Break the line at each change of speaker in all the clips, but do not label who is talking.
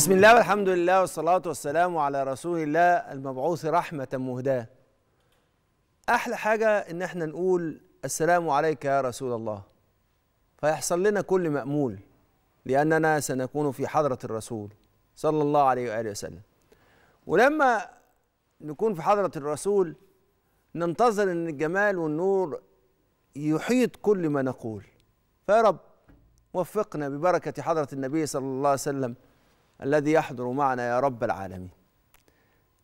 بسم الله والحمد لله والصلاة والسلام على رسول الله المبعوث رحمة مهداة أحلى حاجة إن إحنا نقول السلام عليك يا رسول الله فيحصل لنا كل مأمول لأننا سنكون في حضرة الرسول صلى الله عليه وآله وسلم ولما نكون في حضرة الرسول ننتظر أن الجمال والنور يحيط كل ما نقول فيا رب وفقنا ببركة حضرة النبي صلى الله عليه وسلم الذي يحضر معنا يا رب العالمين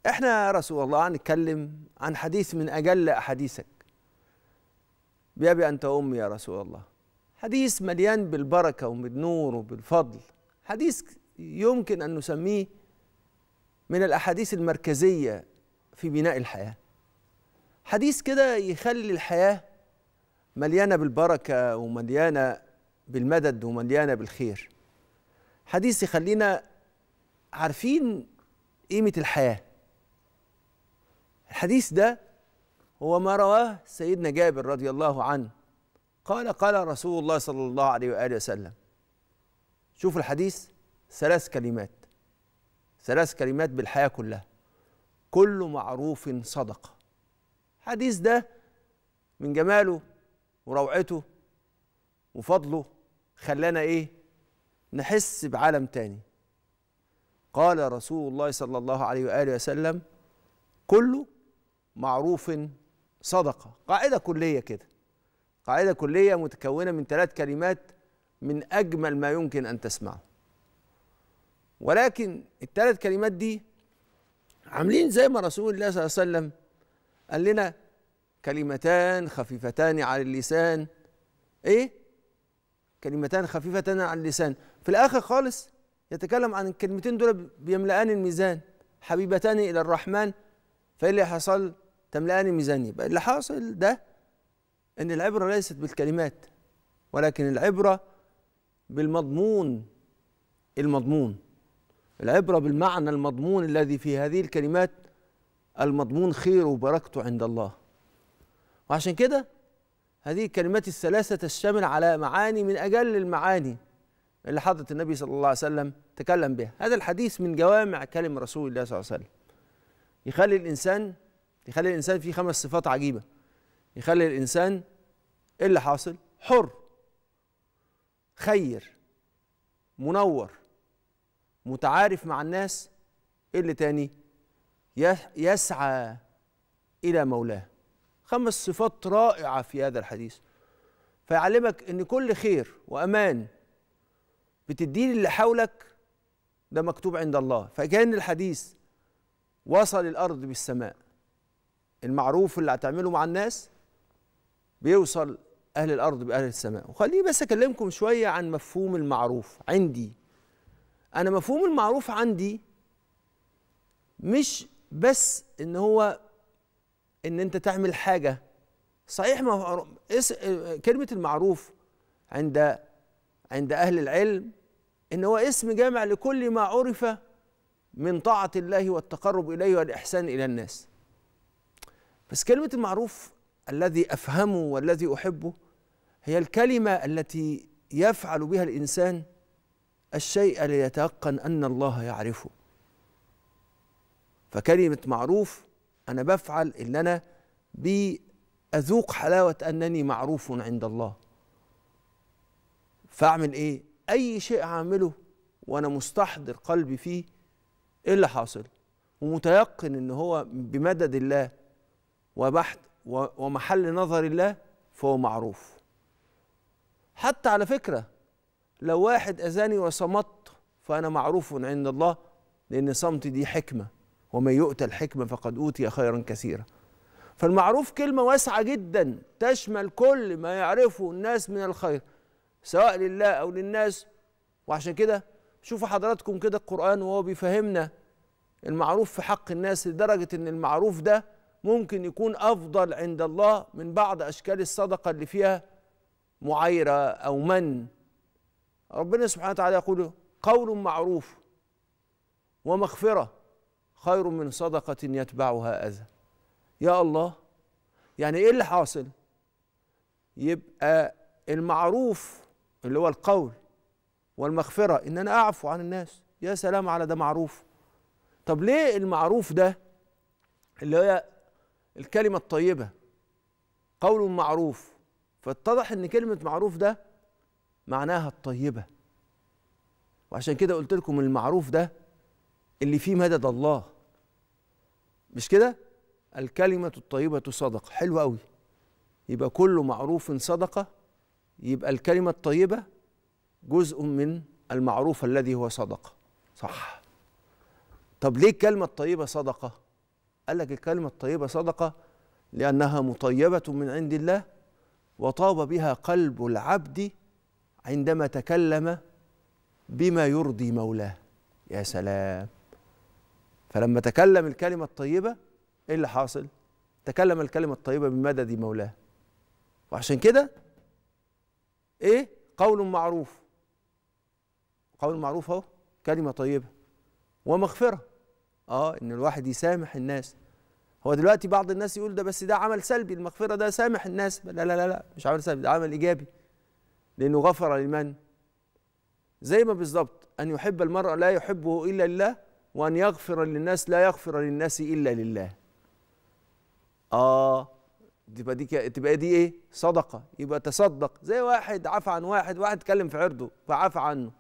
احنا يا رسول الله هنتكلم عن حديث من اجل احاديثك بأبي أنت أمي يا رسول الله حديث مليان بالبركة وبالنور وبالفضل حديث يمكن أن نسميه من الأحاديث المركزية في بناء الحياة حديث كده يخلي الحياة مليانة بالبركة ومليانة بالمدد ومليانة بالخير حديث يخلينا عارفين قيمة الحياة الحديث ده هو ما رواه سيدنا جابر رضي الله عنه قال قال رسول الله صلى الله عليه وآله وسلم شوف الحديث ثلاث كلمات ثلاث كلمات بالحياة كلها كل معروف صدق الحديث ده من جماله وروعته وفضله خلانا ايه نحس بعالم تاني قال رسول الله صلى الله عليه واله وسلم كل معروف صدقه قاعده كليه كده قاعده كليه متكونه من ثلاث كلمات من اجمل ما يمكن ان تسمعه ولكن الثلاث كلمات دي عاملين زي ما رسول الله صلى الله عليه وسلم قال لنا كلمتان خفيفتان على اللسان ايه كلمتان خفيفتان على اللسان في الاخر خالص يتكلم عن الكلمتين دول بيملأان الميزان حبيبتان إلى الرحمن فإيه اللي حصل تملأان الميزان يبقى اللي حاصل ده إن العبرة ليست بالكلمات ولكن العبرة بالمضمون المضمون العبرة بالمعنى المضمون الذي في هذه الكلمات المضمون خير وبركته عند الله وعشان كده هذه الكلمات الثلاثة تشتمل على معاني من أجل المعاني اللي حضرة النبي صلى الله عليه وسلم تكلم بها هذا الحديث من جوامع كلم رسول الله صلى الله عليه وسلم يخلي الإنسان يخلي الإنسان فيه خمس صفات عجيبة يخلي الإنسان إيه اللي حاصل حر خير منور متعارف مع الناس إيه اللي تاني يسعى إلى مولاه خمس صفات رائعة في هذا الحديث فيعلمك أن كل خير وأمان بتديه اللي حولك ده مكتوب عند الله فكان الحديث وصل الارض بالسماء المعروف اللي هتعمله مع الناس بيوصل اهل الارض باهل السماء وخليني بس اكلمكم شويه عن مفهوم المعروف عندي انا مفهوم المعروف عندي مش بس ان هو ان انت تعمل حاجه صحيح ما كلمه المعروف عند عند أهل العلم إن هو اسم جامع لكل ما عرف من طاعة الله والتقرب إليه والإحسان إلى الناس بس كلمة المعروف الذي أفهمه والذي أحبه هي الكلمة التي يفعل بها الإنسان الشيء ليتيقن أن الله يعرفه فكلمة معروف أنا بفعل إن أنا بأذوق حلاوة أنني معروف عند الله فاعمل ايه اي شيء هعمله وانا مستحضر قلبي فيه ايه اللي حاصل ومتيقن ان هو بمدد الله وبحث ومحل نظر الله فهو معروف حتى على فكره لو واحد اذاني وصمت فانا معروف عند الله لان صمتي دي حكمه ومن يؤتى الحكمه فقد اوتي خيرا كثيرا فالمعروف كلمه واسعه جدا تشمل كل ما يعرفه الناس من الخير سواء لله او للناس وعشان كده شوفوا حضراتكم كده القران وهو بيفهمنا المعروف في حق الناس لدرجه ان المعروف ده ممكن يكون افضل عند الله من بعض اشكال الصدقه اللي فيها معايره او من ربنا سبحانه وتعالى يقول قول معروف ومغفره خير من صدقه يتبعها اذى يا الله يعني ايه اللي حاصل يبقى المعروف اللي هو القول والمغفرة إن أنا أعفو عن الناس يا سلام على ده معروف طب ليه المعروف ده اللي هي الكلمة الطيبة قول معروف فاتضح إن كلمة معروف ده معناها الطيبة وعشان كده قلت لكم المعروف ده اللي فيه مدد الله مش كده الكلمة الطيبة صدقة حلو قوي يبقى كل معروف صدقة يبقى الكلمة الطيبة جزء من المعروف الذي هو صدقة صح طب ليه الكلمة الطيبة صدقة قال لك الكلمة الطيبة صدقة لأنها مطيبة من عند الله وطاب بها قلب العبد عندما تكلم بما يرضي مولاه يا سلام فلما تكلم الكلمة الطيبة ايه اللي حاصل؟ تكلم الكلمة الطيبة بمدد مولاه وعشان كده ايه قول معروف قول معروف اهو كلمه طيبه ومغفره اه ان الواحد يسامح الناس هو دلوقتي بعض الناس يقول ده بس ده عمل سلبي المغفره ده سامح الناس لا لا لا لا مش عمل سلبي ده عمل ايجابي لانه غفر لمن زي ما بالظبط ان يحب المرء لا يحبه الا لله وان يغفر للناس لا يغفر للناس الا لله اه تبقى دي تبقى دي ايه صدقه يبقى تصدق زي واحد عفى عن واحد واحد اتكلم في عرضه فعفى عنه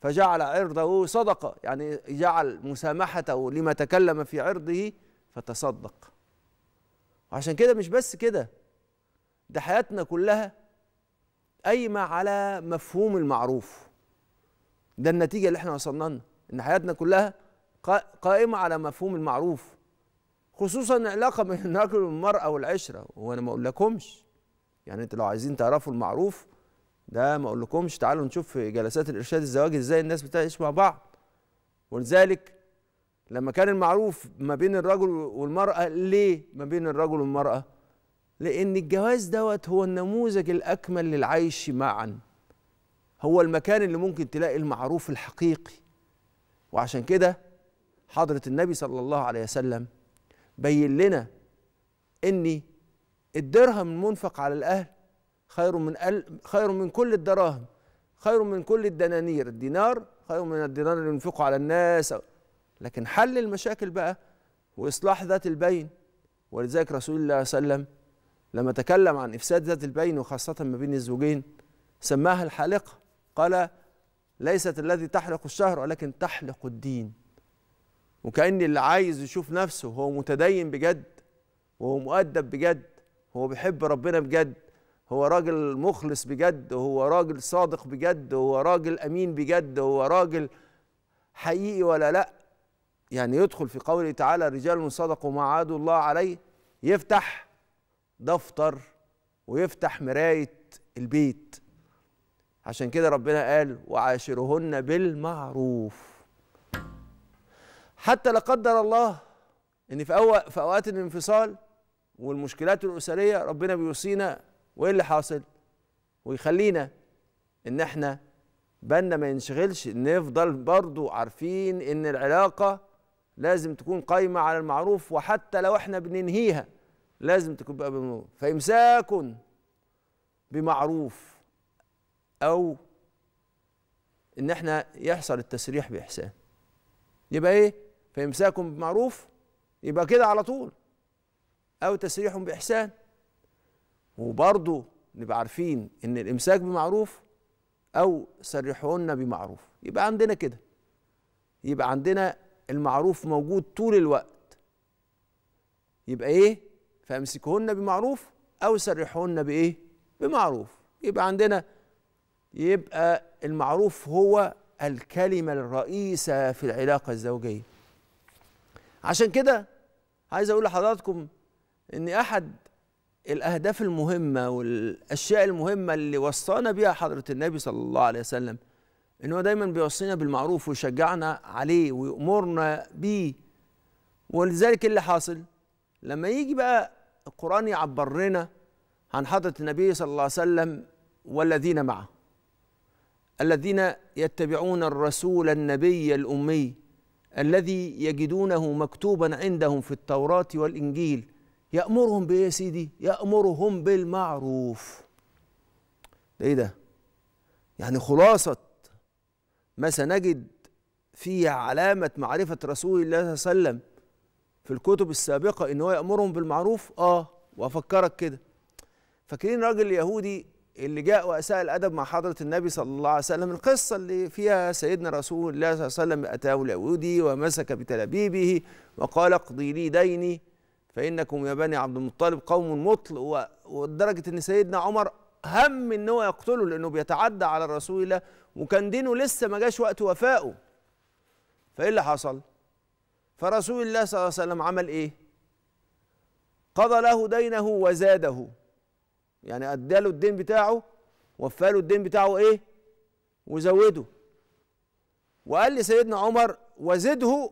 فجعل عرضه صدقه يعني جعل مسامحته لما تكلم في عرضه فتصدق عشان كده مش بس كده ده حياتنا كلها قايمه على مفهوم المعروف ده النتيجه اللي احنا وصلنا لنا ان حياتنا كلها قائمه على مفهوم المعروف خصوصا العلاقه بين الرجل والمراه والعشره وانا ما اقولكمش يعني انتوا لو عايزين تعرفوا المعروف ده ما اقولكمش تعالوا نشوف في جلسات الارشاد الزواجي ازاي الناس بتعيش مع بعض ولذلك لما كان المعروف ما بين الرجل والمراه ليه ما بين الرجل والمراه لان الجواز دوت هو النموذج الاكمل للعيش معا هو المكان اللي ممكن تلاقي المعروف الحقيقي وعشان كده حضره النبي صلى الله عليه وسلم بين لنا ان الدرهم المنفق على الاهل خير من خير من كل الدراهم خير من كل الدنانير الدينار خير من الدينار اللي ينفقه على الناس لكن حل المشاكل بقى واصلاح ذات البين ولذلك رسول الله صلى الله عليه وسلم لما تكلم عن افساد ذات البين وخاصه ما بين الزوجين سماها الحالقه قال ليست الذي تحلق الشهر ولكن تحلق الدين وكأن اللي عايز يشوف نفسه هو متدين بجد وهو مؤدب بجد هو بيحب ربنا بجد هو راجل مخلص بجد هو راجل صادق بجد هو راجل أمين بجد هو راجل حقيقي ولا لأ يعني يدخل في قوله تعالى رجال صدقوا ما عادوا الله عليه يفتح دفتر ويفتح مراية البيت عشان كده ربنا قال وعاشرهن بالمعروف حتى لا قدر الله ان في أو في اوقات الانفصال والمشكلات الاسريه ربنا بيوصينا وايه اللي حاصل ويخلينا ان احنا بالنا ما ينشغلش نفضل برضو عارفين ان العلاقه لازم تكون قايمه على المعروف وحتى لو احنا بننهيها لازم تكون بقى بالمعروف فامساك بمعروف او ان احنا يحصل التسريح باحسان يبقى ايه فإمساك بمعروف يبقى كده على طول أو تسريح بإحسان وبرضه نبقى عارفين إن الإمساك بمعروف أو سرحونا بمعروف يبقى عندنا كده يبقى عندنا المعروف موجود طول الوقت يبقى إيه فامسكهن بمعروف أو سرحهن بإيه بمعروف يبقى عندنا يبقى المعروف هو الكلمة الرئيسة في العلاقة الزوجية عشان كده عايز اقول لحضراتكم ان احد الاهداف المهمه والاشياء المهمه اللي وصانا بيها حضره النبي صلى الله عليه وسلم ان هو دايما بيوصينا بالمعروف ويشجعنا عليه ويأمرنا بيه ولذلك اللي حاصل لما يجي بقى القرآن يعبر لنا عن حضرة النبي صلى الله عليه وسلم والذين معه الذين يتبعون الرسول النبي الأمي الذي يجدونه مكتوبا عندهم في التوراة والإنجيل يأمرهم بإيه يا سيدي؟ يأمرهم بالمعروف ده إيه ده؟ يعني خلاصة ما سنجد فيه علامة معرفة رسول الله صلى الله عليه وسلم في الكتب السابقة إن هو يأمرهم بالمعروف آه وأفكرك كده فاكرين راجل يهودي اللي جاء واساء الادب مع حضره النبي صلى الله عليه وسلم القصه اللي فيها سيدنا رسول الله صلى الله عليه وسلم اتاه اليهودي ومسك بتلابيبه وقال اقضي لي ديني فانكم يا بني عبد المطلب قوم مطل ولدرجه ان سيدنا عمر هم ان هو يقتله لانه بيتعدى على رسول الله وكان دينه لسه ما جاش وقت وفائه فايه اللي حصل فرسول الله صلى الله عليه وسلم عمل ايه قضى له دينه وزاده يعني اداله الدين بتاعه وفاله الدين بتاعه ايه وزوده وقال لي سيدنا عمر وزده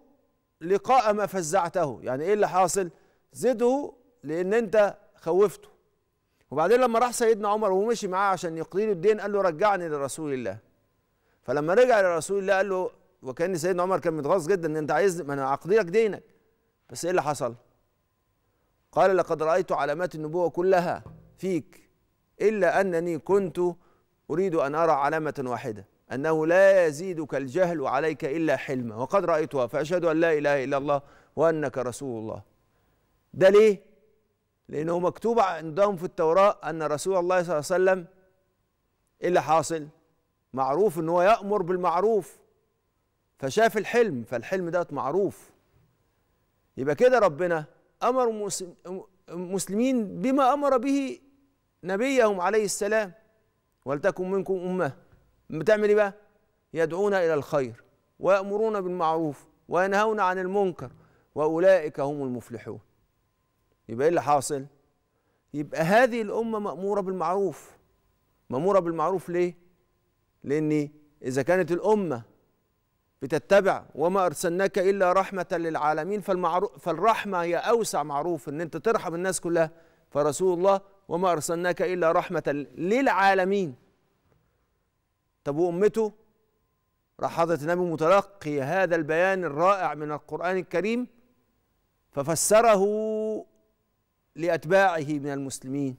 لقاء ما فزعته يعني ايه اللي حاصل زده لان انت خوفته وبعدين لما راح سيدنا عمر ومشي معاه عشان يقضي له الدين قال له رجعني لرسول الله فلما رجع لرسول الله قال له وكان سيدنا عمر كان متغاظ جدا ان انت عايز ما انا اقضي لك دينك بس ايه اللي حصل قال لقد رايت علامات النبوه كلها فيك إلا أنني كنت أريد أن أرى علامة واحدة أنه لا يزيدك الجهل عليك إلا حلما وقد رأيتها فأشهد أن لا إله إلا الله وأنك رسول الله ده ليه؟ لأنه مكتوب عندهم في التوراة أن رسول الله صلى الله عليه وسلم إيه اللي حاصل؟ معروف أنه يأمر بالمعروف فشاف الحلم فالحلم ده معروف يبقى كده ربنا أمر مسلمين بما أمر به نبيهم عليه السلام ولتكن منكم أمة بتعمل إيه بقى؟ يدعون إلى الخير ويأمرون بالمعروف وينهون عن المنكر وأولئك هم المفلحون يبقى إيه اللي حاصل؟ يبقى هذه الأمة مأمورة بالمعروف مأمورة بالمعروف ليه؟ لأن إذا كانت الأمة بتتبع وما أرسلناك إلا رحمة للعالمين فالمعروف فالرحمة هي أوسع معروف إن أنت ترحم الناس كلها فرسول الله وما أرسلناك إلا رحمة للعالمين طب وأمته راح حضرة النبي متلقي هذا البيان الرائع من القرآن الكريم ففسره لأتباعه من المسلمين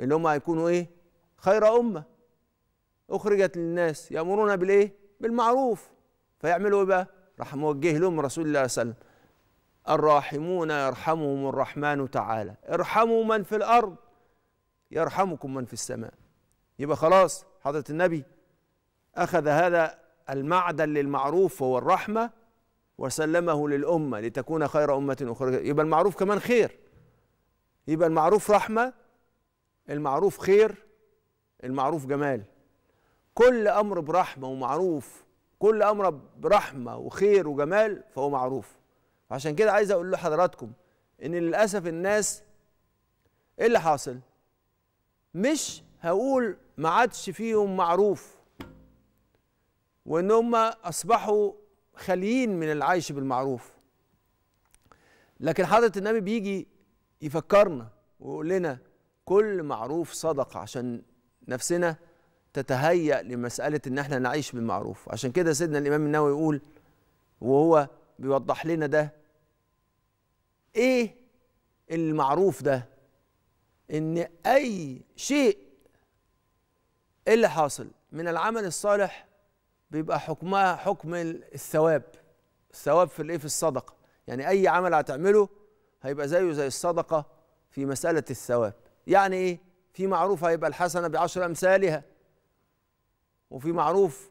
اللي هم هيكونوا إيه خير أمة أخرجت للناس يأمرون بالإيه بالمعروف فيعملوا إيه بقى راح موجه لهم رسول الله صلى الله عليه وسلم الراحمون يرحمهم الرحمن تعالى ارحموا من في الأرض يرحمكم من في السماء يبقى خلاص حضرة النبي أخذ هذا المعدن للمعروف وهو الرحمة وسلمه للأمة لتكون خير أمة أخرى يبقى المعروف كمان خير يبقى المعروف رحمة المعروف خير المعروف جمال كل أمر برحمة ومعروف كل أمر برحمة وخير وجمال فهو معروف عشان كده عايز اقول لحضراتكم ان للاسف الناس ايه اللي حاصل مش هقول ما عادش فيهم معروف وان هم اصبحوا خاليين من العيش بالمعروف لكن حضره النبي بيجي يفكرنا ويقول لنا كل معروف صدق عشان نفسنا تتهيأ لمسألة إن احنا نعيش بالمعروف عشان كده سيدنا الإمام النووي يقول وهو بيوضح لنا ده ايه المعروف ده ان اي شيء اللي حاصل من العمل الصالح بيبقى حكمها حكم الثواب الثواب في الايه في الصدقه يعني اي عمل هتعمله هيبقى زيه زي الصدقه في مساله الثواب يعني ايه في معروف هيبقى الحسنه بعشر امثالها وفي معروف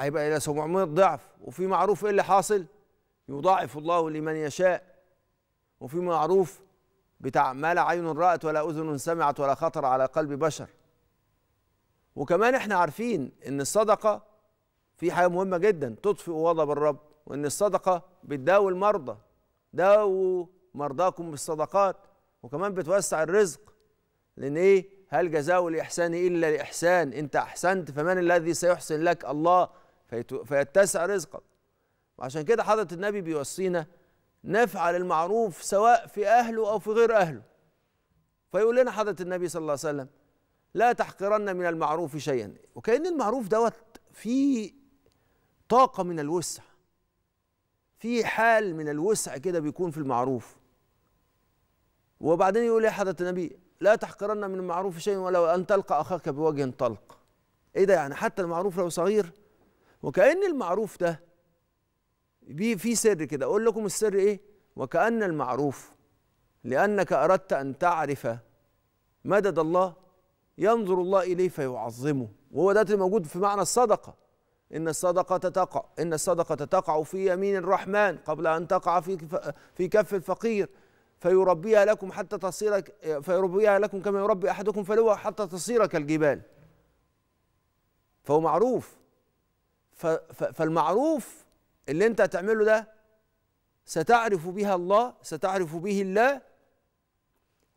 هيبقى الى 700 ضعف وفي معروف ايه اللي حاصل يضاعف الله لمن يشاء وفي معروف بتاع ما لا عين رأت ولا أذن سمعت ولا خطر على قلب بشر وكمان احنا عارفين ان الصدقة في حاجة مهمة جدا تطفئ غضب الرب وان الصدقة بتداوي المرضى داووا مرضاكم بالصدقات وكمان بتوسع الرزق لان ايه هل جزاء الاحسان الا الاحسان انت احسنت فمن الذي سيحسن لك الله فيتسع رزقك وعشان كده حضرة النبي بيوصينا نفعل المعروف سواء في أهله أو في غير أهله فيقول لنا حضرة النبي صلى الله عليه وسلم لا تحقرن من المعروف شيئا وكأن المعروف دوت فيه طاقة من الوسع في حال من الوسع كده بيكون في المعروف وبعدين يقول يا إيه حضرة النبي لا تحقرن من المعروف شيئا ولو أن تلقى أخاك بوجه طلق ايه ده يعني حتى المعروف لو صغير وكأن المعروف ده في في سر كده اقول لكم السر ايه وكأن المعروف لأنك أردت أن تعرف مدد الله ينظر الله إليه فيعظمه وهو ده موجود في معنى الصدقة إن الصدقة تقع إن الصدقة تقع في يمين الرحمن قبل أن تقع في في كف الفقير فيربيها لكم حتى تصير فيربيها لكم كما يربي أحدكم فلوة حتى تصير كالجبال فهو معروف فالمعروف اللي انت هتعمله ده ستعرف بها الله ستعرف به الله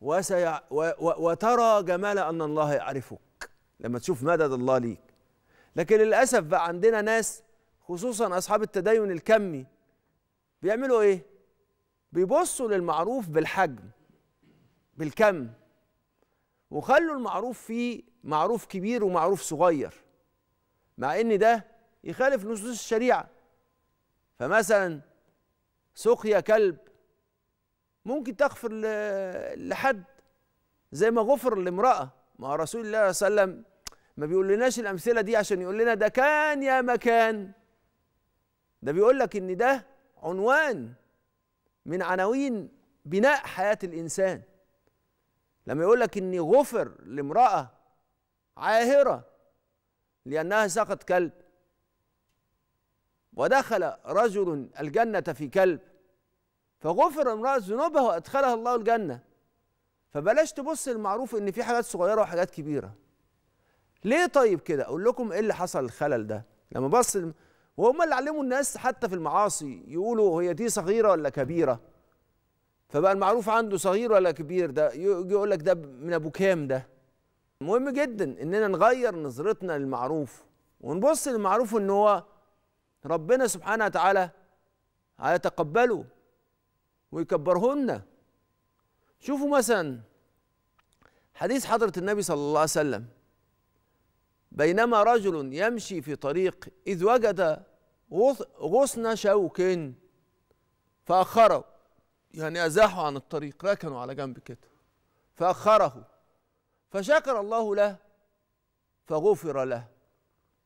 وسيع و و وترى جمال ان الله يعرفك لما تشوف مدد الله ليك لكن للاسف بقى عندنا ناس خصوصا اصحاب التدين الكمي بيعملوا ايه بيبصوا للمعروف بالحجم بالكم وخلوا المعروف فيه معروف كبير ومعروف صغير مع ان ده يخالف نصوص الشريعه فمثلا سقيا كلب ممكن تغفر لحد زي ما غفر لامرأة ما رسول الله صلى الله عليه وسلم ما بيقول لناش الأمثلة دي عشان يقول لنا ده كان يا مكان ده بيقول لك إن ده عنوان من عناوين بناء حياة الإنسان لما يقول لك إن غفر لامرأة عاهرة لأنها سقط كلب ودخل رجل الجنة في كلب فغفر امرأة ذنوبها وأدخلها الله الجنة فبلاش تبص المعروف إن في حاجات صغيرة وحاجات كبيرة ليه طيب كده أقول لكم إيه اللي حصل الخلل ده لما بص وهم اللي علموا الناس حتى في المعاصي يقولوا هي دي صغيرة ولا كبيرة فبقى المعروف عنده صغير ولا كبير ده يجي يقول لك ده من ابو كام ده مهم جدا اننا نغير نظرتنا للمعروف ونبص للمعروف ان هو ربنا سبحانه وتعالى هيتقبله لنا شوفوا مثلا حديث حضرة النبي صلى الله عليه وسلم بينما رجل يمشي في طريق إذ وجد غصن شوك فأخره يعني أزاحه عن الطريق ركنه على جنب كده فأخره فشكر الله له فغفر له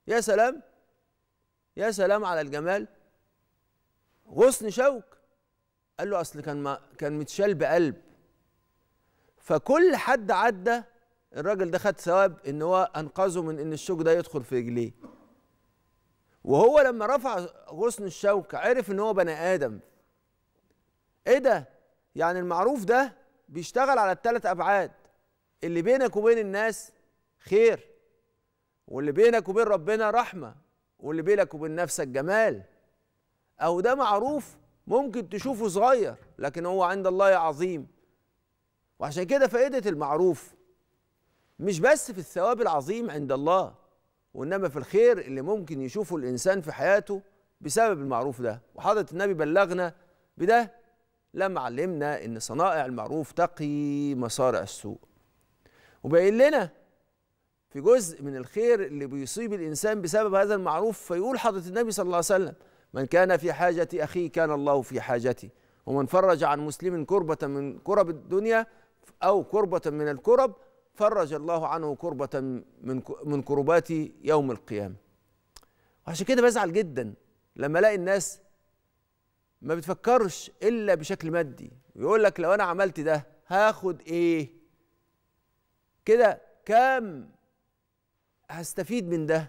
يا سلام يا سلام على الجمال غصن شوك قال له اصل كان ما كان متشال بقلب فكل حد عدى الراجل ده خد ثواب ان هو انقذه من ان الشوك ده يدخل في رجليه وهو لما رفع غصن الشوك عرف ان هو بني ادم ايه ده يعني المعروف ده بيشتغل على الثلاث ابعاد اللي بينك وبين الناس خير واللي بينك وبين ربنا رحمه واللي بينك وبين نفسك جمال أو ده معروف ممكن تشوفه صغير لكن هو عند الله عظيم وعشان كده فائدة المعروف مش بس في الثواب العظيم عند الله وإنما في الخير اللي ممكن يشوفه الإنسان في حياته بسبب المعروف ده وحضرة النبي بلغنا بده لما علمنا إن صنائع المعروف تقي مصارع السوء وبين لنا في جزء من الخير اللي بيصيب الانسان بسبب هذا المعروف فيقول حضره النبي صلى الله عليه وسلم من كان في حاجه اخيه كان الله في حاجته ومن فرج عن مسلم كربه من كرب الدنيا او كربه من الكرب فرج الله عنه كربه من من كربات يوم القيامه عشان كده بزعل جدا لما الاقي الناس ما بتفكرش الا بشكل مادي ويقول لك لو انا عملت ده هاخد ايه كده كام هستفيد من ده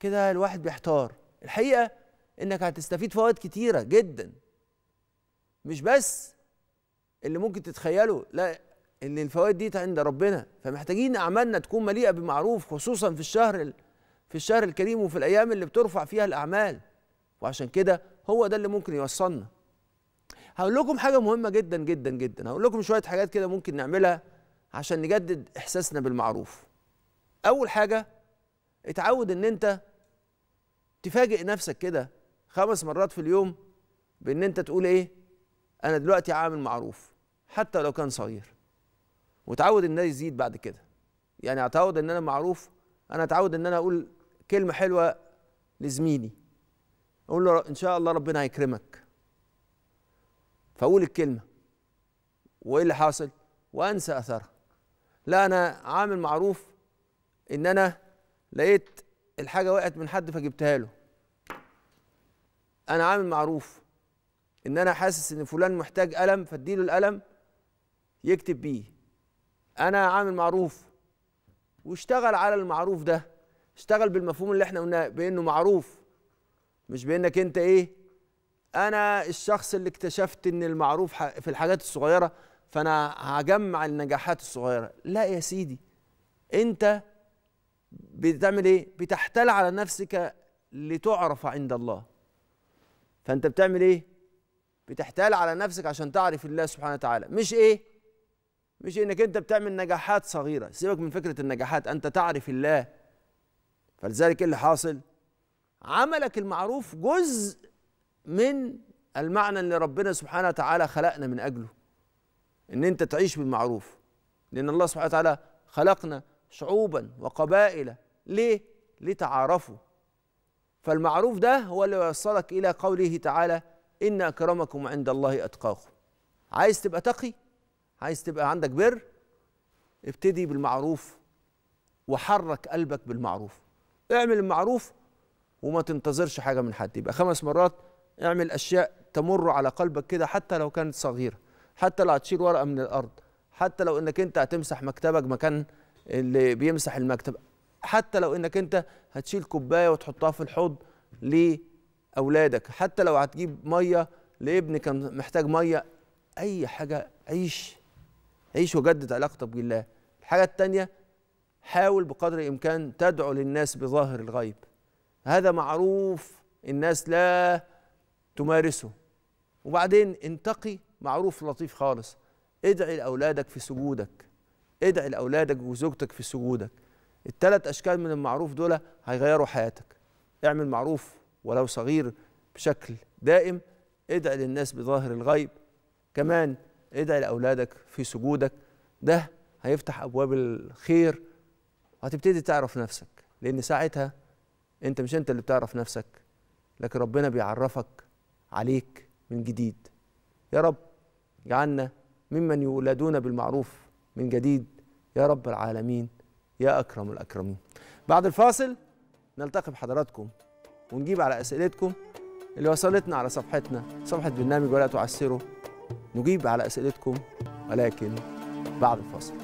كده الواحد بيحتار الحقيقه انك هتستفيد فوائد كتيره جدا مش بس اللي ممكن تتخيله لا ان الفوائد دي عند ربنا فمحتاجين اعمالنا تكون مليئه بمعروف خصوصا في الشهر في الشهر الكريم وفي الايام اللي بترفع فيها الاعمال وعشان كده هو ده اللي ممكن يوصلنا هقول لكم حاجه مهمه جدا جدا جدا هقول لكم شويه حاجات كده ممكن نعملها عشان نجدد احساسنا بالمعروف اول حاجه اتعود ان انت تفاجئ نفسك كده خمس مرات في اليوم بان انت تقول ايه انا دلوقتي عامل معروف حتى لو كان صغير وتعود ان ده يزيد بعد كده يعني اتعود ان انا معروف انا اتعود ان انا اقول كلمه حلوه لزميلي اقول له ان شاء الله ربنا هيكرمك فاقول الكلمه وايه اللي حاصل وانسى اثرها لا انا عامل معروف ان انا لقيت الحاجه وقعت من حد فجبتها له انا عامل معروف ان انا حاسس ان فلان محتاج قلم فاديله القلم يكتب بيه انا عامل معروف واشتغل على المعروف ده اشتغل بالمفهوم اللي احنا قلناه بانه معروف مش بانك انت ايه انا الشخص اللي اكتشفت ان المعروف في الحاجات الصغيره فانا هجمع النجاحات الصغيره لا يا سيدي انت بتعمل ايه بتحتال على نفسك لتعرف عند الله فانت بتعمل ايه بتحتال على نفسك عشان تعرف الله سبحانه وتعالى مش ايه مش انك انت بتعمل نجاحات صغيره سيبك من فكره النجاحات انت تعرف الله فلذلك ايه اللي حاصل عملك المعروف جزء من المعنى اللي ربنا سبحانه وتعالى خلقنا من اجله ان انت تعيش بالمعروف لان الله سبحانه وتعالى خلقنا شعوبا وقبائل ليه؟ لتعارفوا فالمعروف ده هو اللي يوصلك إلى قوله تعالى إن أكرمكم عند الله أتقاكم عايز تبقى تقي عايز تبقى عندك بر ابتدي بالمعروف وحرك قلبك بالمعروف اعمل المعروف وما تنتظرش حاجة من حد يبقى خمس مرات اعمل أشياء تمر على قلبك كده حتى لو كانت صغيرة حتى لو هتشيل ورقة من الأرض حتى لو إنك أنت هتمسح مكتبك مكان اللي بيمسح المكتب حتى لو انك انت هتشيل كوبايه وتحطها في الحوض لاولادك حتى لو هتجيب ميه لابن كان محتاج ميه اي حاجه عيش عيش وجدد علاقتك بالله الحاجه الثانيه حاول بقدر الامكان تدعو للناس بظاهر الغيب هذا معروف الناس لا تمارسه وبعدين انتقي معروف لطيف خالص ادعي لاولادك في سجودك ادعي لاولادك وزوجتك في سجودك الثلاث اشكال من المعروف دول هيغيروا حياتك اعمل معروف ولو صغير بشكل دائم ادعي للناس بظاهر الغيب كمان ادعي لاولادك في سجودك ده هيفتح ابواب الخير وهتبتدي تعرف نفسك لان ساعتها انت مش انت اللي بتعرف نفسك لكن ربنا بيعرفك عليك من جديد يا رب اجعلنا ممن يولدون بالمعروف من جديد يا رب العالمين يا أكرم الأكرمين بعد الفاصل نلتقي بحضراتكم ونجيب على أسئلتكم اللي وصلتنا على صفحتنا صفحة برنامج ولا تعسره نجيب على أسئلتكم ولكن بعد الفاصل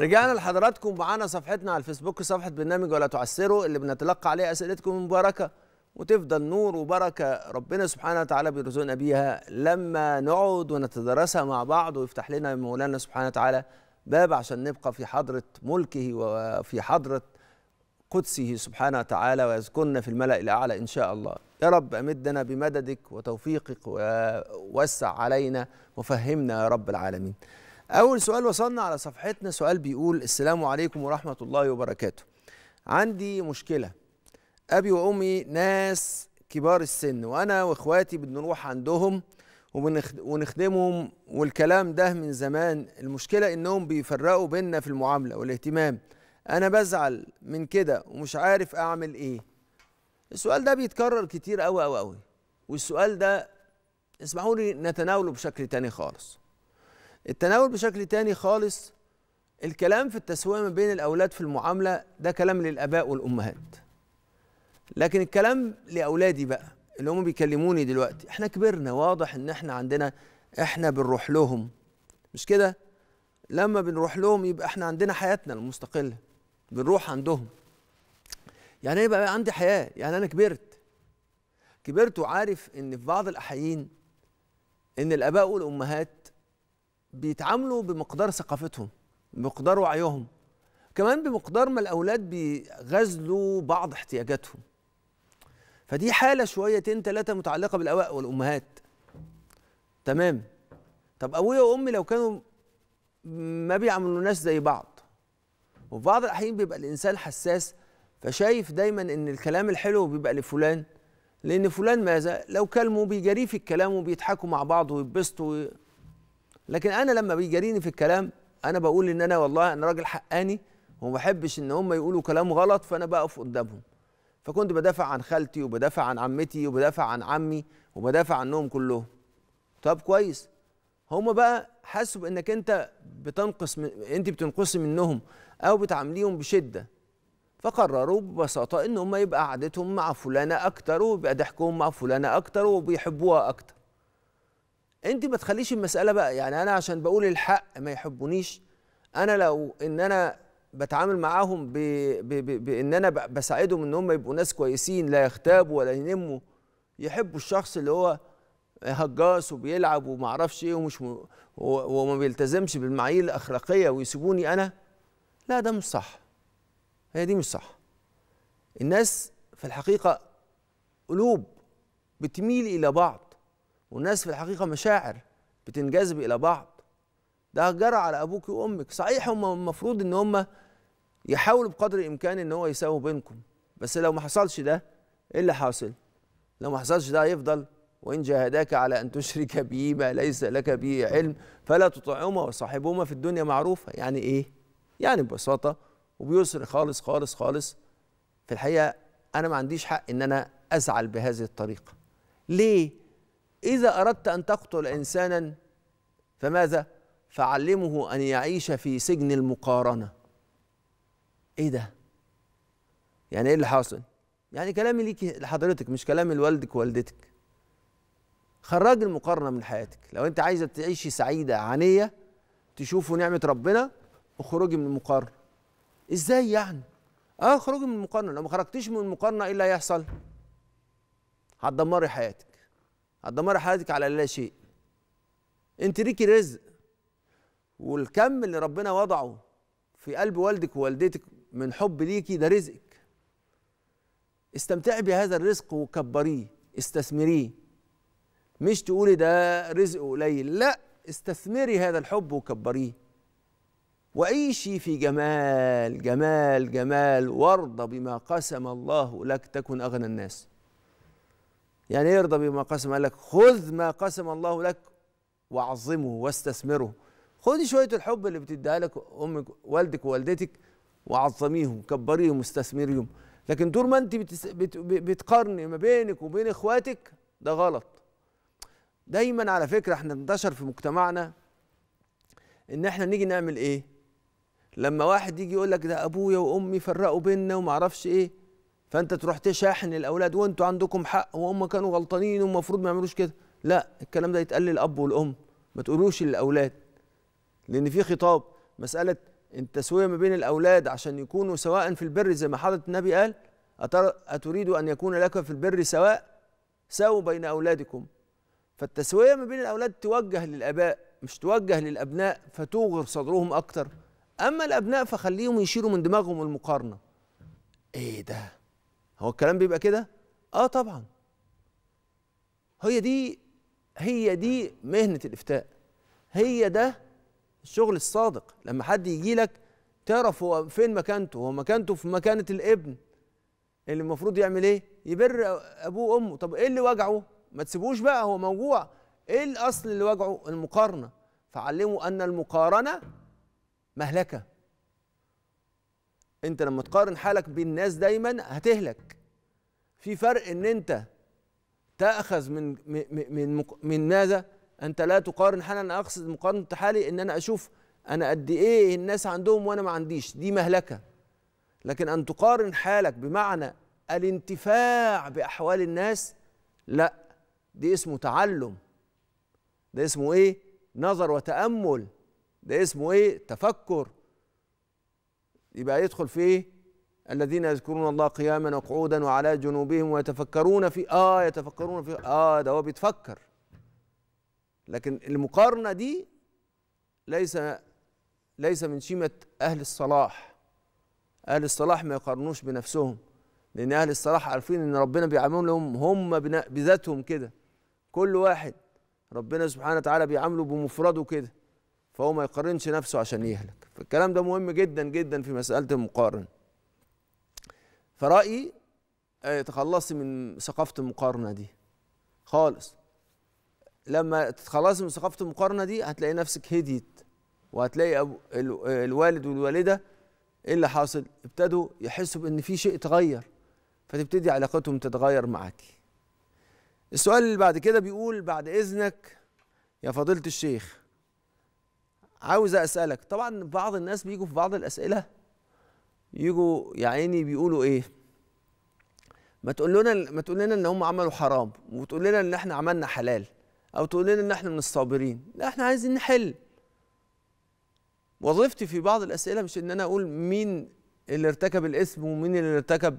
رجعنا لحضراتكم معانا صفحتنا على الفيسبوك صفحة برنامج ولا تعسروا اللي بنتلقى عليها أسئلتكم مباركة وتفضل نور وبركة ربنا سبحانه وتعالى بيرزقنا بيها لما نقعد ونتدرسها مع بعض ويفتح لنا مولانا سبحانه وتعالى باب عشان نبقى في حضرة ملكه وفي حضرة قدسه سبحانه وتعالى ويذكرنا في الملأ الأعلى إن شاء الله يا رب أمدنا بمددك وتوفيقك ووسع علينا وفهمنا يا رب العالمين أول سؤال وصلنا على صفحتنا سؤال بيقول السلام عليكم ورحمة الله وبركاته عندي مشكلة أبي وأمي ناس كبار السن وأنا وإخواتي بنروح عندهم ونخدمهم والكلام ده من زمان المشكلة إنهم بيفرقوا بينا في المعاملة والاهتمام أنا بزعل من كده ومش عارف أعمل إيه السؤال ده بيتكرر كتير أوي أوي أوي والسؤال ده اسمحوا لي نتناوله بشكل تاني خالص التناول بشكل تاني خالص الكلام في التسوية ما بين الأولاد في المعاملة ده كلام للآباء والأمهات لكن الكلام لأولادي بقى اللي هم بيكلموني دلوقتي احنا كبرنا واضح ان احنا عندنا احنا بنروح لهم مش كده لما بنروح لهم يبقى احنا عندنا حياتنا المستقلة بنروح عندهم يعني ايه يبقى عندي حياة يعني انا كبرت كبرت وعارف ان في بعض الاحيين ان الاباء والامهات بيتعاملوا بمقدار ثقافتهم بمقدار وعيهم كمان بمقدار ما الاولاد بيغزلوا بعض احتياجاتهم فدي حاله شويتين ثلاثه متعلقه بالاباء والامهات تمام طب ابويا وامي لو كانوا ما بيعاملوناش زي بعض وفي بعض الاحيان بيبقى الانسان حساس فشايف دايما ان الكلام الحلو بيبقى لفلان لان فلان ماذا لو كلمه بيجري في الكلام وبيضحكوا مع بعض ويتبسطوا لكن انا لما بيجاريني في الكلام انا بقول ان انا والله انا راجل حقاني وما بحبش ان هم يقولوا كلام غلط فانا بقف قدامهم فكنت بدافع عن خالتي وبدافع عن عمتي وبدافع عن عمي وبدافع عنهم كلهم طب كويس هم بقى حسوا بانك انت بتنقص من انت بتنقصي منهم او بتعامليهم بشده فقرروا ببساطه ان هم يبقى قعدتهم مع فلانه اكتر ويبقى ضحكهم مع فلانه اكتر وبيحبوها اكتر انت ما تخليش المساله بقى يعني انا عشان بقول الحق ما يحبونيش انا لو ان انا بتعامل معاهم ب... ب... ب... بان انا بساعدهم ان هم يبقوا ناس كويسين لا يغتابوا ولا ينموا يحبوا الشخص اللي هو هجاص وبيلعب وما اعرفش ايه ومش م... وما بيلتزمش بالمعايير الاخلاقيه ويسيبوني انا لا ده مش صح هي دي مش صح الناس في الحقيقه قلوب بتميل الى بعض والناس في الحقيقه مشاعر بتنجذب الى بعض ده جرى على ابوك وامك صحيح هم المفروض ان هم يحاولوا بقدر الامكان ان هو يساووا بينكم بس لو ما حصلش ده ايه اللي حاصل لو ما حصلش ده هيفضل وان جاهداك على ان تشرك بي ما ليس لك به علم فلا تطعهما وصاحبهما في الدنيا معروفه يعني ايه يعني ببساطه وبيسر خالص خالص خالص في الحقيقه انا ما عنديش حق ان انا ازعل بهذه الطريقه ليه إذا أردت أن تقتل إنسانا فماذا؟ فعلمه أن يعيش في سجن المقارنة إيه ده؟ يعني إيه اللي حاصل؟ يعني كلامي ليك لحضرتك مش كلام لوالدك ووالدتك خرج المقارنة من حياتك لو أنت عايزة تعيشي سعيدة عنية تشوفوا نعمة ربنا اخرجي من المقارنة إزاي يعني؟ اه اخرجي من المقارنة لو ما خرجتيش من المقارنة إيه اللي هيحصل؟ هتدمري حياتك هتدمر حياتك على لا شيء انت ليكي رزق والكم اللي ربنا وضعه في قلب والدك ووالدتك من حب ليكي ده رزقك استمتعي بهذا الرزق وكبريه استثمريه مش تقولي ده رزق قليل لا استثمري هذا الحب وكبريه وعيشي في جمال جمال جمال وارضى بما قسم الله لك تكن اغنى الناس يعني ارضى بما قسم لك خذ ما قسم الله لك وعظمه واستثمره خذي شويه الحب اللي بتديها لك امك والدك ووالدتك وعظميهم كبريهم واستثمريهم لكن طول ما انت بتقارني ما بينك وبين اخواتك ده غلط دايما على فكره احنا انتشر في مجتمعنا ان احنا نيجي نعمل ايه لما واحد يجي يقول لك ده ابويا وامي فرقوا بينا وما اعرفش ايه فانت تروح تشاحن الاولاد وانتوا عندكم حق وهم كانوا غلطانين والمفروض ما يعملوش كده لا الكلام ده يتقال للاب والام ما تقولوش للاولاد لان في خطاب مساله التسويه ما بين الاولاد عشان يكونوا سواء في البر زي ما حضره النبي قال اتريد ان يكون لك في البر سواء ساووا بين اولادكم فالتسويه ما بين الاولاد توجه للاباء مش توجه للابناء فتوغر صدرهم اكتر اما الابناء فخليهم يشيلوا من دماغهم المقارنه ايه ده هو الكلام بيبقى كده اه طبعا هي دي هي دي مهنه الافتاء هي ده الشغل الصادق لما حد يجي لك تعرف هو فين مكانته هو مكانته في مكانه الابن اللي المفروض يعمل ايه يبر ابوه وامه طب ايه اللي وجعه ما تسيبوش بقى هو موجوع ايه الاصل اللي وجعه المقارنه فعلموا ان المقارنه مهلكه انت لما تقارن حالك بالناس دايما هتهلك في فرق ان انت تاخذ من من من ماذا انت لا تقارن حالا انا اقصد مقارنه حالي ان انا اشوف انا قد ايه الناس عندهم وانا ما عنديش دي مهلكه لكن ان تقارن حالك بمعنى الانتفاع باحوال الناس لا دي اسمه تعلم ده اسمه ايه نظر وتامل ده اسمه ايه تفكر يبقى يدخل فيه الذين يذكرون الله قياما وقعودا وعلى جنوبهم ويتفكرون في اه يتفكرون في اه ده هو بيتفكر لكن المقارنه دي ليس ليس من شيمه اهل الصلاح اهل الصلاح ما يقارنوش بنفسهم لان اهل الصلاح عارفين ان ربنا بيعاملهم هم بذاتهم كده كل واحد ربنا سبحانه وتعالى بيعامله بمفرده كده فهو ما يقارنش نفسه عشان يهلك فالكلام ده مهم جدا جدا في مسألة المقارن فرأيي آه، تخلصي من ثقافة المقارنة دي خالص لما تتخلصي من ثقافة المقارنة دي هتلاقي نفسك هديت وهتلاقي الوالد والوالدة ايه اللي حاصل؟ ابتدوا يحسوا بان في شيء اتغير فتبتدي علاقتهم تتغير معاكي. السؤال اللي بعد كده بيقول بعد اذنك يا فضيلة الشيخ عاوز اسالك طبعا بعض الناس بيجوا في بعض الاسئله يجوا يا عيني بيقولوا ايه ما تقول لنا ما تقول لنا ان هم عملوا حرام وتقول لنا ان احنا عملنا حلال او تقول لنا ان احنا من الصابرين لا احنا عايزين نحل وظيفتي في بعض الاسئله مش ان انا اقول مين اللي ارتكب الاثم ومين اللي ارتكب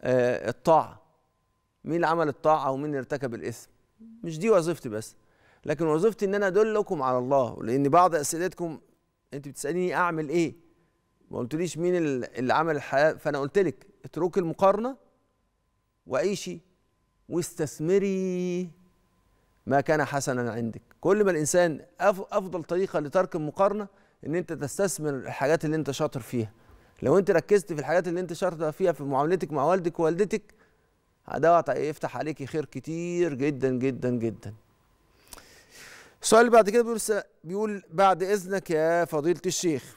آه، الطاعه مين اللي عمل الطاعه ومين اللي ارتكب الاثم مش دي وظيفتي بس لكن وظيفتي ان انا ادلكم على الله لان بعض اسئلتكم انت بتساليني اعمل ايه ما قلتليش مين اللي عمل الحياه فانا قلت لك اتركي المقارنه وعيشي واستثمري ما كان حسنا عندك كل ما الانسان افضل طريقه لترك المقارنه ان انت تستثمر الحاجات اللي انت شاطر فيها لو انت ركزت في الحاجات اللي انت شاطر فيها في معاملتك مع والدك ووالدتك ده يفتح عليك خير كتير جدا جدا جدا السؤال اللي بعد كده بيقول بيقول بعد إذنك يا فضيلة الشيخ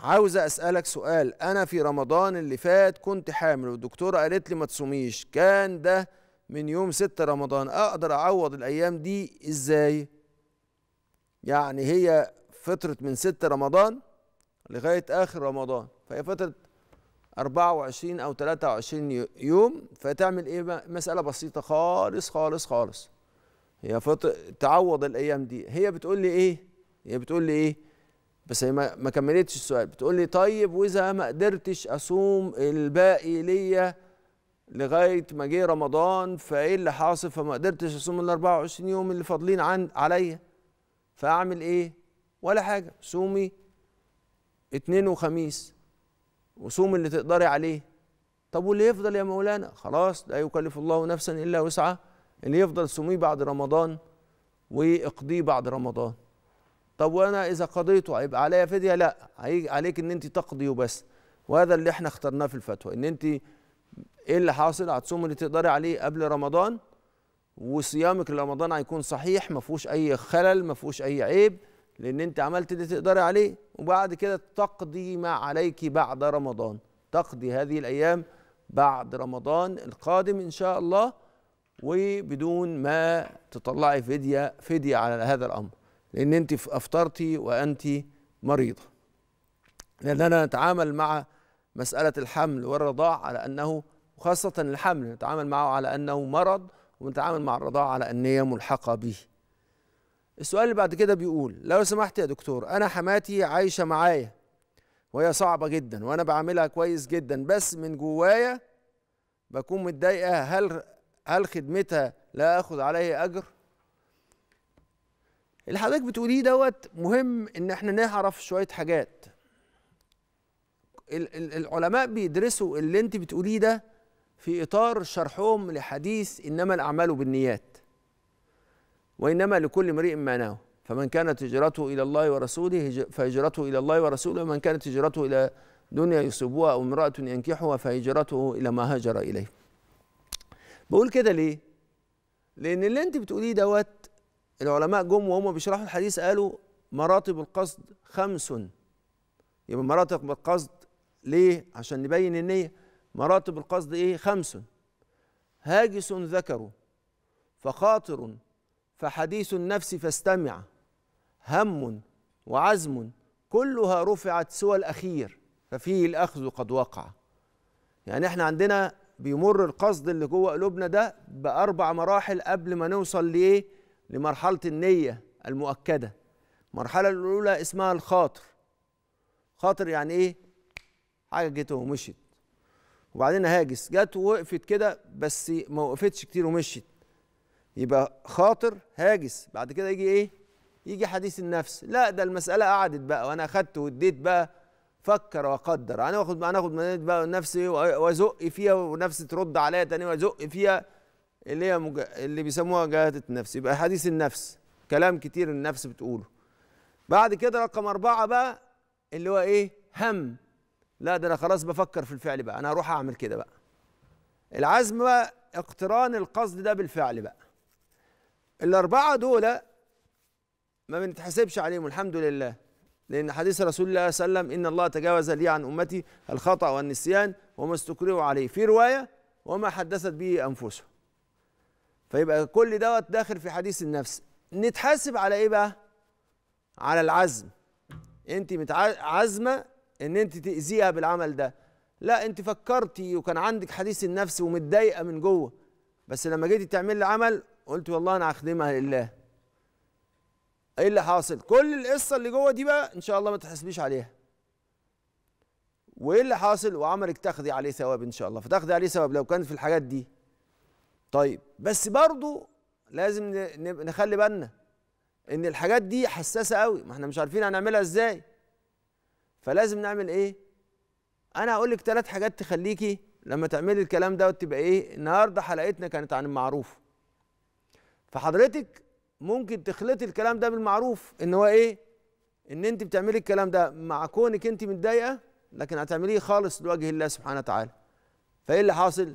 عاوز أسألك سؤال أنا في رمضان اللي فات كنت حامل والدكتورة قالت لي ما تصوميش كان ده من يوم 6 رمضان أقدر أعوض الأيام دي إزاي؟ يعني هي فترة من 6 رمضان لغاية آخر رمضان فهي فترة 24 أو 23 يوم فتعمل إيه مسألة بسيطة خالص خالص خالص هي فطر تعوض الايام دي هي بتقول لي ايه هي بتقول لي ايه بس هي ما كملتش السؤال بتقول لي طيب واذا ما قدرتش اصوم الباقي ليا لغايه ما جه رمضان فايه اللي حاصل فما قدرتش اصوم ال 24 يوم اللي فاضلين عن عليا فاعمل ايه ولا حاجه صومي اتنين وخميس وصوم اللي تقدري عليه طب واللي يفضل يا مولانا خلاص لا يكلف الله نفسا الا وسعها اللي يفضل صوميه بعد رمضان واقضيه بعد رمضان طب وانا اذا قضيته هيبقى عليا فديه لا عليك ان انت تقضي وبس وهذا اللي احنا اخترناه في الفتوى ان انت ايه اللي حاصل هتصوم اللي تقدري عليه قبل رمضان وصيامك لرمضان هيكون صحيح ما فيهوش اي خلل ما فيهوش اي عيب لان انت عملت اللي تقدري عليه وبعد كده تقضي ما عليك بعد رمضان تقضي هذه الايام بعد رمضان القادم ان شاء الله وبدون ما تطلعي فديه فديه على هذا الامر لان انت افطرتي وانت مريضه لاننا نتعامل مع مساله الحمل والرضاع على انه وخاصه الحمل نتعامل معه على انه مرض ونتعامل مع الرضاع على ان هي ملحقه به السؤال اللي بعد كده بيقول لو سمحت يا دكتور انا حماتي عايشه معايا وهي صعبه جدا وانا بعملها كويس جدا بس من جوايا بكون متضايقه هل هل خدمتها لا اخذ عليها اجر اللي حضرتك بتقوليه دوت مهم ان احنا نعرف شويه حاجات العلماء بيدرسوا اللي انت بتقوليه ده في اطار شرحهم لحديث انما الاعمال بالنيات وانما لكل امرئ ما نوى فمن كانت هجرته الى الله ورسوله فهجرته الى الله ورسوله ومن كانت هجرته الى دنيا يصيبها او امراه ينكحها فهجرته الى ما هاجر اليه بقول كده ليه لان اللي انت بتقوليه دوت العلماء جم وهم بيشرحوا الحديث قالوا مراتب القصد خمس يبقى مراتب القصد ليه عشان نبين النية مراتب القصد ايه خمس هاجس ذكر فخاطر فحديث النفس فاستمع هم وعزم كلها رفعت سوى الأخير ففيه الأخذ قد وقع يعني احنا عندنا بيمر القصد اللي جوه قلوبنا ده باربع مراحل قبل ما نوصل لايه لمرحله النيه المؤكده المرحله الاولى اسمها الخاطر خاطر يعني ايه حاجه جت ومشيت وبعدين هاجس جت ووقفت كده بس ما وقفتش كتير ومشيت يبقى خاطر هاجس بعد كده يجي ايه يجي حديث النفس لا ده المساله قعدت بقى وانا اخدت واديت بقى فكر وقدر انا اخد انا اخد نفسي وازق فيها ونفسي ترد عليا تاني وازق فيها اللي هي مج... اللي بيسموها جهاده النفس يبقى حديث النفس كلام كتير النفس بتقوله بعد كده رقم أربعة بقى اللي هو ايه هم لا ده انا خلاص بفكر في الفعل بقى انا هروح اعمل كده بقى العزم بقى اقتران القصد ده بالفعل بقى الأربعة دول ما بنتحسبش عليهم الحمد لله لأن حديث رسول الله صلى الله عليه وسلم إن الله تجاوز لي عن أمتي الخطأ والنسيان وما استكرهوا عليه في رواية وما حدثت به أنفسهم فيبقى كل دوت داخل في حديث النفس نتحاسب على إيه بقى على العزم أنت عازمة إن أنت تأذيها بالعمل ده لا أنت فكرتي وكان عندك حديث النفس ومتضايقة من جوه بس لما جيتي تعملي عمل قلت والله أنا هخدمها لله ايه اللي حاصل كل القصه اللي جوه دي بقى ان شاء الله ما تحسبيش عليها وايه اللي حاصل وعمرك تاخدي عليه ثواب ان شاء الله فتاخدي عليه ثواب لو كان في الحاجات دي طيب بس برضو لازم نخلي بالنا ان الحاجات دي حساسه قوي ما احنا مش عارفين هنعملها ازاي فلازم نعمل ايه انا هقول لك ثلاث حاجات تخليكي لما تعملي الكلام ده وتبقى ايه النهارده حلقتنا كانت عن المعروف فحضرتك ممكن تخلطي الكلام ده بالمعروف ان هو ايه ان انت بتعملي الكلام ده مع كونك انت متضايقه لكن هتعمليه خالص لوجه الله سبحانه وتعالى فايه اللي حاصل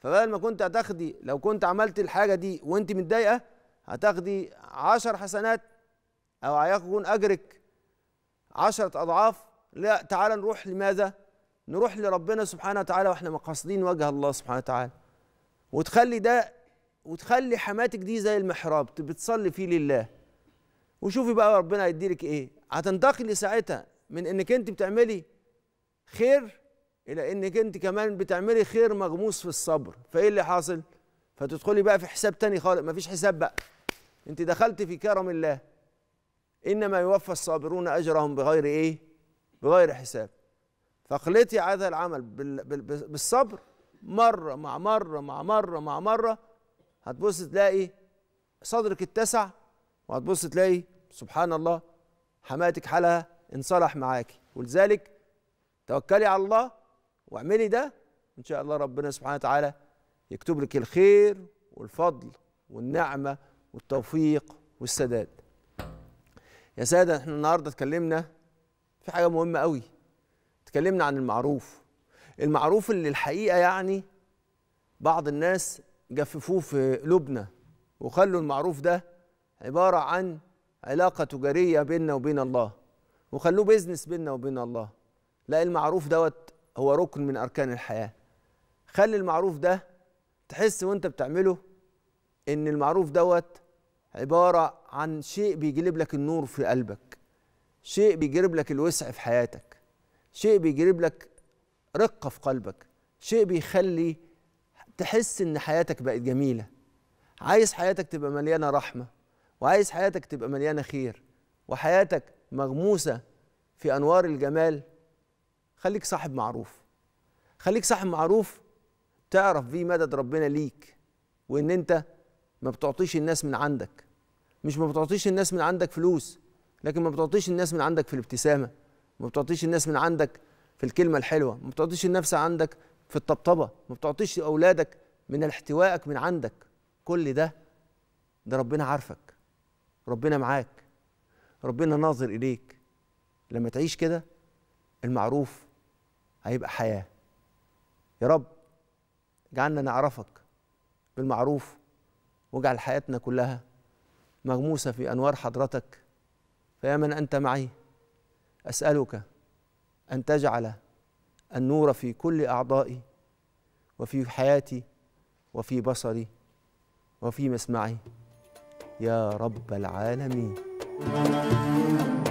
فبدل ما كنت هتاخدي لو كنت عملت الحاجه دي وانت متضايقه هتاخدي عشر حسنات او هيكون اجرك عشرة اضعاف لا تعالى نروح لماذا نروح لربنا سبحانه وتعالى واحنا مقاصدين وجه الله سبحانه وتعالى وتخلي ده وتخلي حماتك دي زي المحراب بتصلي فيه لله وشوفي بقى ربنا هيديلك ايه هتنتقلي ساعتها من انك انت بتعملي خير الى انك انت كمان بتعملي خير مغموس في الصبر فايه اللي حاصل فتدخلي بقى في حساب تاني خالص مفيش حساب بقى انت دخلت في كرم الله انما يوفى الصابرون اجرهم بغير ايه بغير حساب فاخلطي هذا العمل بالصبر مره مع مره مع مره مع مره هتبص تلاقي صدرك اتسع وهتبص تلاقي سبحان الله حماتك حالها انصلح معاكي ولذلك توكلي على الله واعملي ده ان شاء الله ربنا سبحانه وتعالى يكتب لك الخير والفضل والنعمه والتوفيق والسداد يا ساده احنا النهارده اتكلمنا في حاجه مهمه قوي اتكلمنا عن المعروف المعروف اللي الحقيقه يعني بعض الناس جففوه في لبنى وخلوا المعروف ده عبارة عن علاقة تجارية بيننا وبين الله وخلوه بيزنس بيننا وبين الله لا المعروف دوت هو ركن من أركان الحياة خلي المعروف ده تحس وانت بتعمله ان المعروف دوت عبارة عن شيء بيجلب لك النور في قلبك شيء بيجلب لك الوسع في حياتك شيء بيجلب لك رقة في قلبك شيء بيخلي تحس ان حياتك بقت جميله عايز حياتك تبقى مليانه رحمه وعايز حياتك تبقى مليانه خير وحياتك مغموسه في انوار الجمال خليك صاحب معروف خليك صاحب معروف تعرف بيه مدد ربنا ليك وان انت ما بتعطيش الناس من عندك مش ما بتعطيش الناس من عندك فلوس لكن ما بتعطيش الناس من عندك في الابتسامه ما بتعطيش الناس من عندك في الكلمه الحلوه ما بتعطيش النفس عندك في الطبطبه ما بتعطيش اولادك من احتوائك من عندك كل ده ده ربنا عارفك ربنا معاك ربنا ناظر اليك لما تعيش كده المعروف هيبقى حياه يا رب اجعلنا نعرفك بالمعروف واجعل حياتنا كلها مغموسه في انوار حضرتك فيا من انت معي اسالك ان تجعل النور في كل اعضائي وفي حياتي وفي بصري وفي مسمعي يا رب العالمين